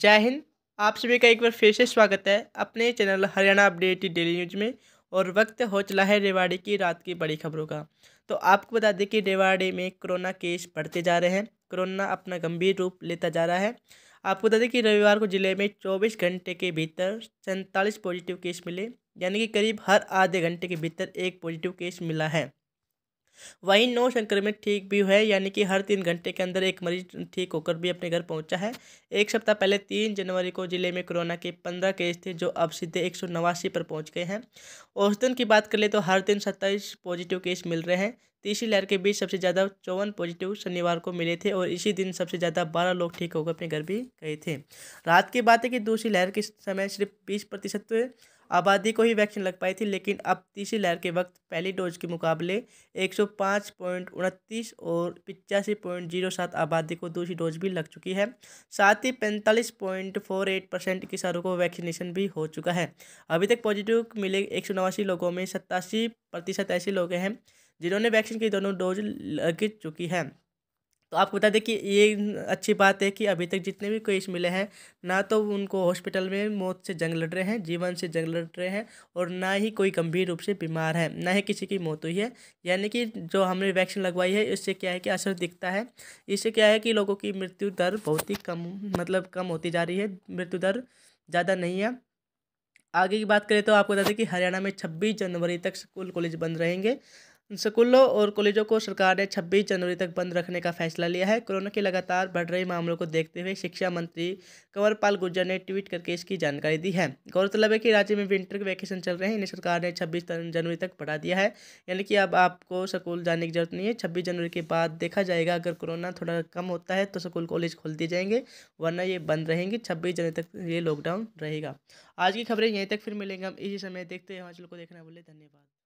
जय हिंद आप सभी का एक बार फिर से स्वागत है अपने channel Haryana update daily news में और वक्त हो चला है रेवाड़ी की रात की बड़ी खबरों का तो आपको बता दें कि रेवाड़ी में कोरोना केस बढ़ते जा रहे हैं कोरोना अपना गंभीर रूप लेता जा रहा है आपको बता दें कि रविवार को जिले में चौबीस घंटे के भीतर सैंतालीस पॉजिटिव केस मिले यानी कि करीब हर आधे घंटे के भीतर एक पॉजिटिव केस मिला है वहीं नौ संक्रमित ठीक भी हुए यानी कि हर तीन घंटे के अंदर एक मरीज ठीक होकर भी अपने घर पहुंचा है एक सप्ताह पहले तीन जनवरी को जिले में कोरोना के पंद्रह केस थे जो अब सीधे एक पर पहुँच गए हैं औसतन की बात कर ले तो हर दिन सत्ताईस पॉजिटिव केस मिल रहे हैं तीसरी लहर के बीच सबसे ज़्यादा चौवन पॉजिटिव शनिवार को मिले थे और इसी दिन सबसे ज़्यादा बारह लोग ठीक होकर अपने घर भी गए थे रात की बात है कि दूसरी लहर के समय सिर्फ बीस प्रतिशत आबादी को ही वैक्सीन लग पाई थी लेकिन अब तीसरी लहर के वक्त पहली डोज के मुकाबले एक सौ पाँच पॉइंट उनतीस और पिचासी पॉइंट जीरो सात आबादी को दूसरी डोज भी लग चुकी है साथ ही पैंतालीस पॉइंट फोर एट परसेंट किसानों को वैक्सीनेशन भी हो चुका है अभी तक पॉजिटिव मिले एक सौ नवासी लोगों में सत्तासी प्रतिशत ऐसे लोग हैं जिन्होंने वैक्सीन की दोनों डोज लग चुकी है तो आपको बता दें कि ये अच्छी बात है कि अभी तक जितने भी केस मिले हैं ना तो उनको हॉस्पिटल में मौत से जंग लड़ रहे हैं जीवन से जंग लड़ रहे हैं और ना ही कोई गंभीर रूप से बीमार है ना ही किसी की मौत हुई है यानी कि जो हमने वैक्सीन लगवाई है इससे क्या है कि असर दिखता है इससे क्या है कि लोगों की मृत्यु दर बहुत ही कम मतलब कम होती जा रही है मृत्यु दर ज़्यादा नहीं है आगे की बात करें तो आपको बता दें कि हरियाणा में छब्बीस जनवरी तक स्कूल कॉलेज बंद रहेंगे स्कूलों और कॉलेजों को सरकार ने 26 जनवरी तक बंद रखने का फैसला लिया है कोरोना के लगातार बढ़ रहे मामलों को देखते हुए शिक्षा मंत्री कंवरपाल गुर्जर ने ट्वीट करके इसकी जानकारी दी है गौरतलब है कि राज्य में विंटर वैकेशन चल रहे हैं इन्हें सरकार ने छब्बीस जनवरी तक बढ़ा दिया है यानी कि अब आपको स्कूल जाने की जरूरत नहीं है छब्बीस जनवरी के बाद देखा जाएगा अगर कोरोना थोड़ा कम होता है तो स्कूल कॉलेज खोल दिए जाएंगे वरना ये बंद रहेंगे छब्बीस जनवरी तक ये लॉकडाउन रहेगा आज की खबरें यहीं तक फिर मिलेंगे हम इसी समय देखते हैं हिमाचल को देखना बोले धन्यवाद